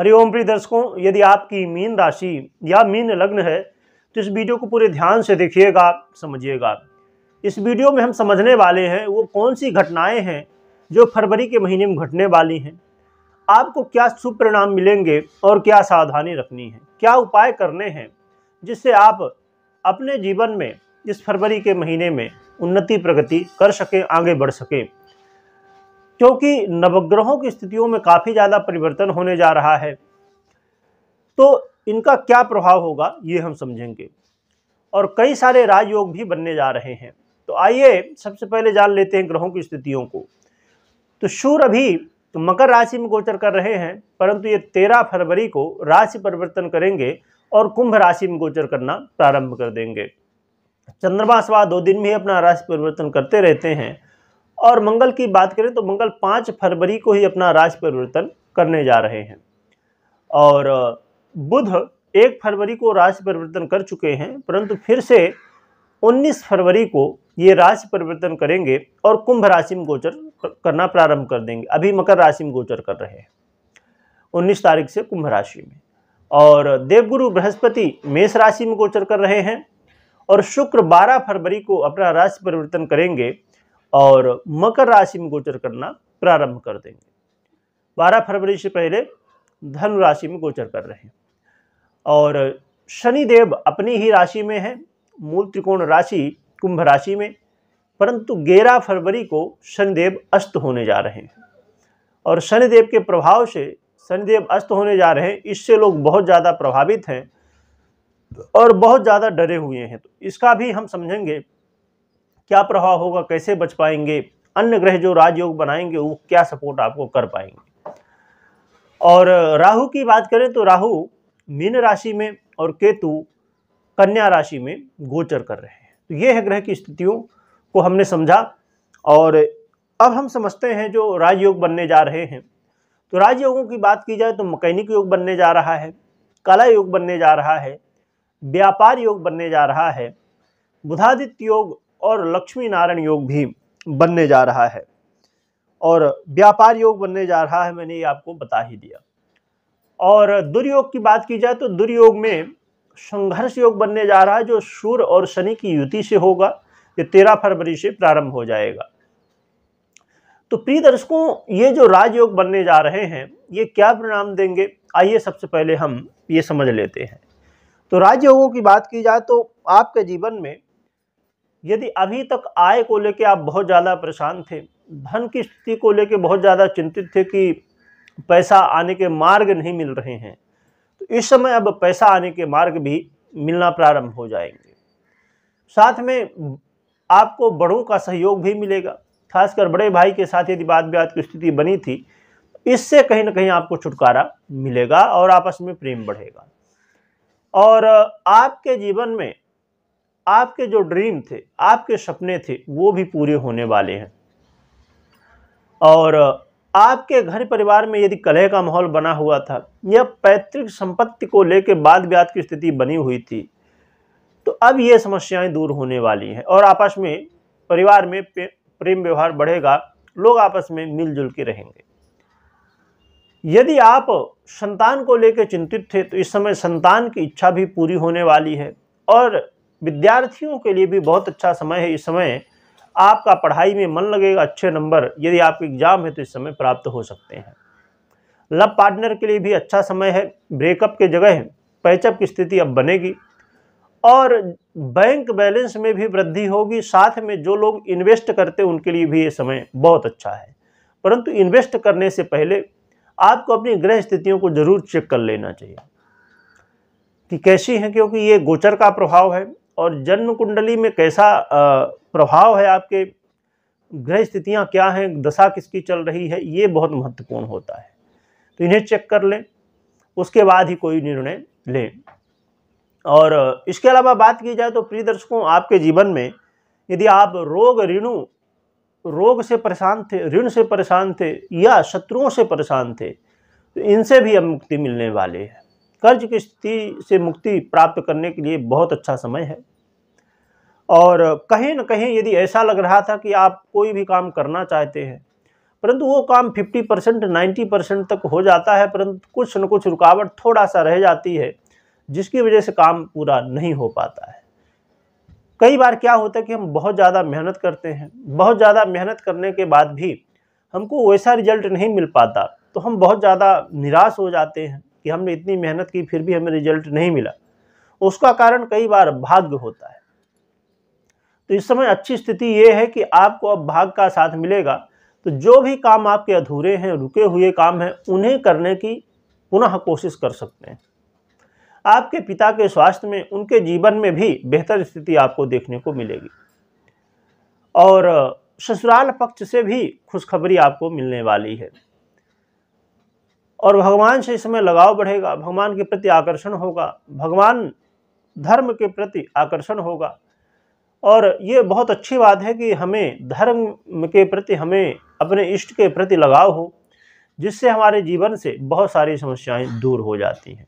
हरिओम प्रिय दर्शकों यदि आपकी मीन राशि या मीन लग्न है तो इस वीडियो को पूरे ध्यान से देखिएगा समझिएगा इस वीडियो में हम समझने वाले हैं वो कौन सी घटनाएं हैं जो फरवरी के महीने में घटने वाली हैं आपको क्या शुभ परिणाम मिलेंगे और क्या सावधानी रखनी है क्या उपाय करने हैं जिससे आप अपने जीवन में इस फरवरी के महीने में उन्नति प्रगति कर सकें आगे बढ़ सकें क्योंकि नवग्रहों की स्थितियों में काफ़ी ज़्यादा परिवर्तन होने जा रहा है तो इनका क्या प्रभाव होगा ये हम समझेंगे और कई सारे राजयोग भी बनने जा रहे हैं तो आइए सबसे पहले जान लेते हैं ग्रहों की स्थितियों को तो सूर्य अभी तो मकर राशि में गोचर कर रहे हैं परंतु ये तेरह फरवरी को राशि परिवर्तन करेंगे और कुंभ राशि में गोचर करना प्रारंभ कर देंगे चंद्रमा सवा दो दिन में अपना राशि परिवर्तन करते रहते हैं और मंगल की बात करें तो मंगल पाँच फरवरी को ही अपना राज परिवर्तन करने जा रहे हैं और बुध एक फरवरी को राज परिवर्तन कर चुके हैं परंतु फिर से 19 फरवरी को ये राशि परिवर्तन करेंगे और कुंभ राशि में गोचर करना प्रारंभ कर देंगे अभी मकर राशि में गोचर कर रहे हैं 19 तारीख से कुंभ राशि में और देवगुरु बृहस्पति मेष राशि में गोचर कर रहे हैं और शुक्र 12 फरवरी को अपना राशि परिवर्तन करेंगे और मकर राशि में गोचर करना प्रारंभ कर देंगे बारह फरवरी से पहले धनु राशि में गोचर कर रहे हैं और शनि देव अपनी ही राशि में है मूल त्रिकोण राशि कुंभ राशि में परंतु ग्यारह फरवरी को शनिदेव अस्त होने जा रहे हैं और शनिदेव के प्रभाव से शनिदेव अस्त होने जा रहे हैं इससे लोग बहुत ज़्यादा प्रभावित हैं और बहुत ज़्यादा डरे हुए हैं तो इसका भी हम समझेंगे क्या प्रभाव होगा कैसे बच पाएंगे अन्य ग्रह जो राजयोग बनाएंगे वो क्या सपोर्ट आपको कर पाएंगे और राहु की बात करें तो राहु मीन राशि में और केतु कन्या राशि में गोचर कर रहे हैं तो ये है ग्रह की स्थितियों को हमने समझा और अब हम समझते हैं जो राजयोग बनने जा रहे हैं तो राजयोगों की बात की जाए तो मकैनिक योग बनने जा रहा है कला योग बनने जा रहा है व्यापार योग बनने जा रहा है बुधादित्य योग और लक्ष्मी नारायण योग भी बनने जा रहा है और व्यापार योग बनने जा रहा है मैंने ये आपको बता ही दिया और दुर्योग की बात की जाए तो दुर्योग में संघर्ष योग बनने जा रहा है जो सूर्य और शनि की युति से होगा ये तेरह फरवरी से प्रारंभ हो जाएगा तो प्रिय दर्शकों ये जो राजयोग बनने जा रहे हैं ये क्या परिणाम देंगे आइए सबसे पहले हम ये समझ लेते हैं तो राजयोगों की बात की जाए तो आपके जीवन में यदि अभी तक आय को लेकर आप बहुत ज़्यादा परेशान थे धन की स्थिति को लेकर बहुत ज़्यादा चिंतित थे कि पैसा आने के मार्ग नहीं मिल रहे हैं तो इस समय अब पैसा आने के मार्ग भी मिलना प्रारंभ हो जाएंगे साथ में आपको बड़ों का सहयोग भी मिलेगा खासकर बड़े भाई के साथ यदि बात ब्याज की स्थिति बनी थी इससे कहीं ना कहीं आपको छुटकारा मिलेगा और आपस में प्रेम बढ़ेगा और आपके जीवन में आपके जो ड्रीम थे आपके सपने थे वो भी पूरे होने वाले हैं और आपके घर परिवार में यदि कलह का माहौल बना हुआ था या पैतृक संपत्ति को लेकर बाद ब्याद की स्थिति बनी हुई थी तो अब ये समस्याएं दूर होने वाली हैं और आपस में परिवार में प्रेम व्यवहार बढ़ेगा लोग आपस में मिलजुल के रहेंगे यदि आप संतान को लेकर चिंतित थे तो इस समय संतान की इच्छा भी पूरी होने वाली है और विद्यार्थियों के लिए भी बहुत अच्छा समय है इस समय आपका पढ़ाई में मन लगेगा अच्छे नंबर यदि आपके एग्जाम है तो इस समय प्राप्त हो सकते हैं लव पार्टनर के लिए भी अच्छा समय है ब्रेकअप के जगह पैचअप की स्थिति अब बनेगी और बैंक बैलेंस में भी वृद्धि होगी साथ में जो लोग इन्वेस्ट करते हैं उनके लिए भी ये समय बहुत अच्छा है परंतु इन्वेस्ट करने से पहले आपको अपनी ग्रह स्थितियों को जरूर चेक कर लेना चाहिए कि कैसी हैं क्योंकि ये गोचर का प्रभाव है और जन्म कुंडली में कैसा प्रभाव है आपके ग्रह स्थितियां क्या हैं दशा किसकी चल रही है ये बहुत महत्वपूर्ण होता है तो इन्हें चेक कर लें उसके बाद ही कोई निर्णय लें और इसके अलावा बात की जाए तो प्रिय दर्शकों आपके जीवन में यदि आप रोग ऋणु रोग से परेशान थे ऋण से परेशान थे या शत्रुओं से परेशान थे तो इनसे भी अब मुक्ति मिलने वाले हैं कर्ज की स्थिति से मुक्ति प्राप्त करने के लिए बहुत अच्छा समय है और कहीं ना कहीं यदि ऐसा लग रहा था कि आप कोई भी काम करना चाहते हैं परंतु वो काम 50 परसेंट नाइन्टी परसेंट तक हो जाता है परंतु कुछ न कुछ रुकावट थोड़ा सा रह जाती है जिसकी वजह से काम पूरा नहीं हो पाता है कई बार क्या होता है कि हम बहुत ज़्यादा मेहनत करते हैं बहुत ज़्यादा मेहनत करने के बाद भी हमको वैसा रिजल्ट नहीं मिल पाता तो हम बहुत ज़्यादा निराश हो जाते हैं कि हमने इतनी मेहनत की फिर भी हमें रिजल्ट नहीं मिला उसका कारण कई बार भाग्य होता है तो इस समय अच्छी स्थिति ये है कि आपको अब भाग का साथ मिलेगा तो जो भी काम आपके अधूरे हैं रुके हुए काम हैं उन्हें करने की पुनः कोशिश कर सकते हैं आपके पिता के स्वास्थ्य में उनके जीवन में भी बेहतर स्थिति आपको देखने को मिलेगी और ससुराल पक्ष से भी खुशखबरी आपको मिलने वाली है और भगवान से इसमें लगाव बढ़ेगा भगवान के प्रति आकर्षण होगा भगवान धर्म के प्रति आकर्षण होगा और ये बहुत अच्छी बात है कि हमें धर्म के प्रति हमें अपने इष्ट के प्रति लगाव हो जिससे हमारे जीवन से बहुत सारी समस्याएं दूर हो जाती हैं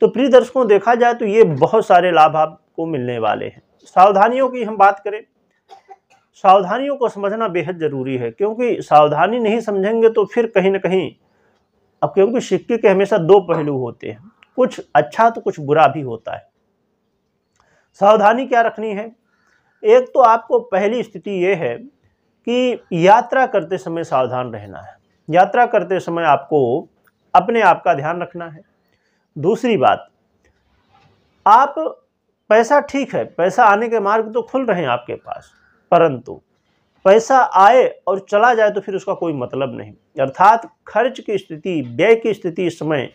तो प्रिय दर्शकों देखा जाए तो ये बहुत सारे लाभ आपको मिलने वाले हैं सावधानियों की हम बात करें सावधानियों को समझना बेहद ज़रूरी है क्योंकि सावधानी नहीं समझेंगे तो फिर कहीं ना कहीं अब क्योंकि सिक्के के हमेशा दो पहलू होते हैं कुछ अच्छा तो कुछ बुरा भी होता है सावधानी क्या रखनी है एक तो आपको पहली स्थिति ये है कि यात्रा करते समय सावधान रहना है यात्रा करते समय आपको अपने आप का ध्यान रखना है दूसरी बात आप पैसा ठीक है पैसा आने के मार्ग तो खुल रहे हैं आपके पास परंतु पैसा आए और चला जाए तो फिर उसका कोई मतलब नहीं अर्थात खर्च की स्थिति व्यय की स्थिति इस समय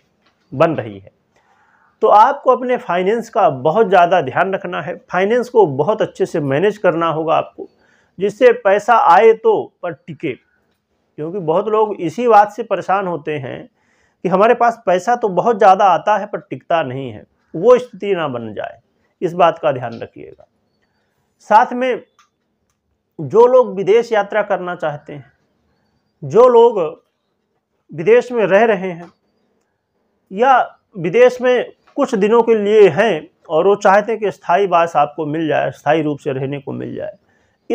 बन रही है तो आपको अपने फाइनेंस का बहुत ज़्यादा ध्यान रखना है फाइनेंस को बहुत अच्छे से मैनेज करना होगा आपको जिससे पैसा आए तो पर टिके क्योंकि बहुत लोग इसी बात से परेशान होते हैं कि हमारे पास पैसा तो बहुत ज़्यादा आता है पर टिकता नहीं है वो स्थिति ना बन जाए इस बात का ध्यान रखिएगा साथ में जो लोग विदेश यात्रा करना चाहते हैं जो लोग विदेश में रह रहे हैं या विदेश में कुछ दिनों के लिए हैं और वो चाहते हैं कि स्थायी वास आपको मिल जाए स्थायी रूप से रहने को मिल जाए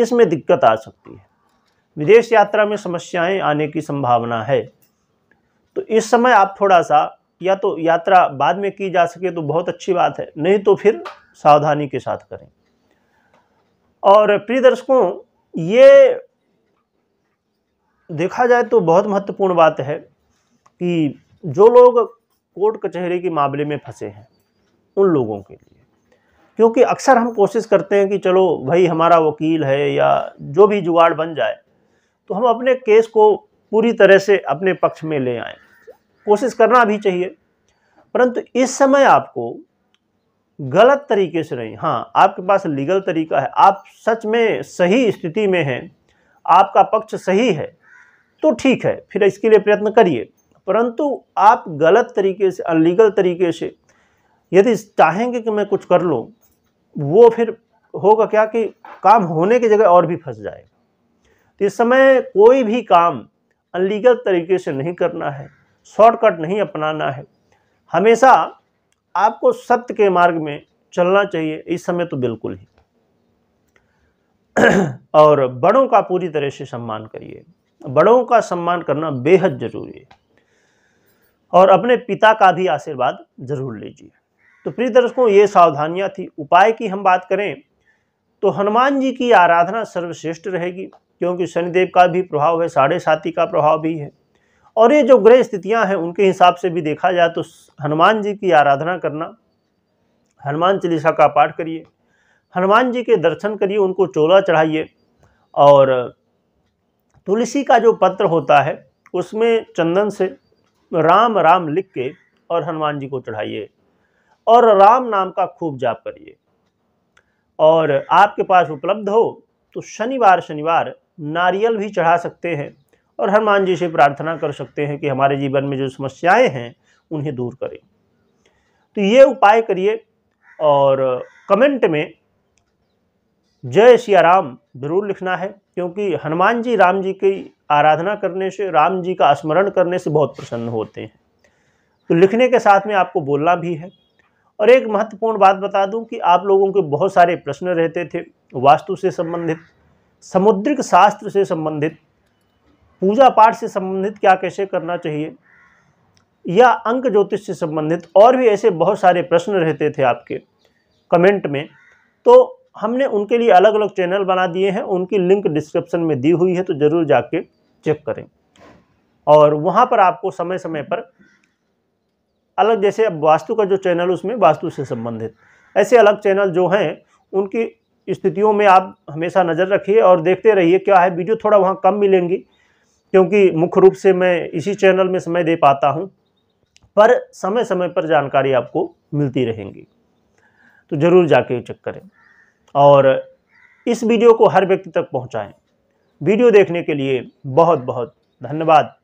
इसमें दिक्कत आ सकती है विदेश यात्रा में समस्याएं आने की संभावना है तो इस समय आप थोड़ा सा या तो यात्रा बाद में की जा सके तो बहुत अच्छी बात है नहीं तो फिर सावधानी के साथ करें और प्रिय दर्शकों ये देखा जाए तो बहुत महत्वपूर्ण बात है कि जो लोग कोर्ट कचहरी के मामले में फंसे हैं उन लोगों के लिए क्योंकि अक्सर हम कोशिश करते हैं कि चलो भाई हमारा वकील है या जो भी जुगाड़ बन जाए तो हम अपने केस को पूरी तरह से अपने पक्ष में ले आए कोशिश करना भी चाहिए परंतु इस समय आपको गलत तरीके से नहीं हाँ आपके पास लीगल तरीका है आप सच में सही स्थिति में हैं आपका पक्ष सही है तो ठीक है फिर इसके लिए प्रयत्न करिए परंतु आप गलत तरीके से अनलीगल तरीके से यदि चाहेंगे कि मैं कुछ कर लूँ वो फिर होगा क्या कि काम होने की जगह और भी फंस जाएगा तो इस समय कोई भी काम अनलीगल तरीके से नहीं करना है शॉर्टकट नहीं अपनाना है हमेशा आपको सत्य के मार्ग में चलना चाहिए इस समय तो बिल्कुल ही और बड़ों का पूरी तरह से सम्मान करिए बड़ों का सम्मान करना बेहद ज़रूरी है और अपने पिता का भी आशीर्वाद जरूर लीजिए तो प्रिय दर्शकों ये सावधानियाँ थी उपाय की हम बात करें तो हनुमान जी की आराधना सर्वश्रेष्ठ रहेगी क्योंकि शनिदेव का भी प्रभाव है साढ़े साथी का प्रभाव भी है और ये जो ग्रह स्थितियाँ हैं उनके हिसाब से भी देखा जाए तो हनुमान जी की आराधना करना हनुमान चालीसा का पाठ करिए हनुमान जी के दर्शन करिए उनको चोला चढ़ाइए और तुलसी का जो पत्र होता है उसमें चंदन से राम राम लिख के और हनुमान जी को चढ़ाइए और राम नाम का खूब जाप करिए और आपके पास उपलब्ध हो तो शनिवार शनिवार नारियल भी चढ़ा सकते हैं और हनुमान जी से प्रार्थना कर सकते हैं कि हमारे जीवन में जो समस्याएं हैं उन्हें दूर करें तो ये उपाय करिए और कमेंट में जय सिया राम जरूर लिखना है क्योंकि हनुमान जी राम जी की आराधना करने से राम जी का स्मरण करने से बहुत प्रसन्न होते हैं तो लिखने के साथ में आपको बोलना भी है और एक महत्वपूर्ण बात बता दूं कि आप लोगों के बहुत सारे प्रश्न रहते थे वास्तु से संबंधित समुद्रिक शास्त्र से संबंधित पूजा पाठ से संबंधित क्या कैसे करना चाहिए या अंक ज्योतिष से संबंधित और भी ऐसे बहुत सारे प्रश्न रहते थे आपके कमेंट में तो हमने उनके लिए अलग अलग चैनल बना दिए हैं उनकी लिंक डिस्क्रिप्शन में दी हुई है तो ज़रूर जाके चेक करें और वहाँ पर आपको समय समय पर अलग जैसे अब वास्तु का जो चैनल उसमें वास्तु से संबंधित ऐसे अलग चैनल जो हैं उनकी स्थितियों में आप हमेशा नज़र रखिए और देखते रहिए क्या है वीडियो थोड़ा वहाँ कम मिलेंगी क्योंकि मुख्य रूप से मैं इसी चैनल में समय दे पाता हूँ पर समय समय पर जानकारी आपको मिलती रहेंगी तो ज़रूर जाके चेक करें और इस वीडियो को हर व्यक्ति तक पहुँचाएँ वीडियो देखने के लिए बहुत बहुत धन्यवाद